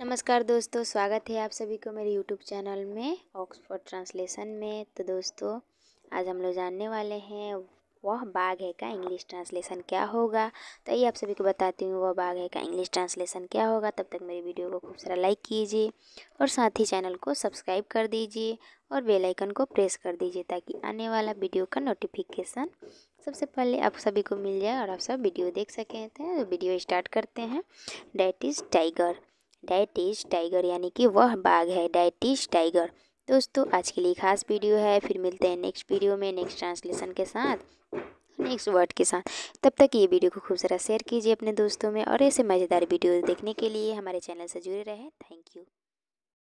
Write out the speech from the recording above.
नमस्कार दोस्तों स्वागत है आप सभी को मेरे यूट्यूब चैनल में ऑक्सफोर्ड ट्रांसलेशन में तो दोस्तों आज हम लोग जानने वाले हैं वह बाघ है का इंग्लिश ट्रांसलेशन क्या होगा तो ये आप सभी को बताती हूँ वह बाघ है का इंग्लिश ट्रांसलेशन क्या होगा तब तक मेरी वीडियो को खूब सारा लाइक कीजिए और साथ ही चैनल को सब्सक्राइब कर दीजिए और बेल आइकन को प्रेस कर दीजिए ताकि आने वाला वीडियो का नोटिफिकेशन सबसे पहले आप सभी को मिल जाए और आप सब वीडियो देख सकें तो वीडियो स्टार्ट करते हैं डैट इज़ टाइगर डाइटिश टाइगर यानी कि वह बाघ है डाइटिश टाइगर दोस्तों आज के लिए खास वीडियो है फिर मिलते हैं नेक्स्ट वीडियो में नेक्स्ट ट्रांसलेशन के साथ नेक्स्ट वर्ड के साथ तब तक ये वीडियो को खूब सारा शेयर कीजिए अपने दोस्तों में और ऐसे मज़ेदार वीडियो देखने के लिए हमारे चैनल से जुड़े रहें थैंक यू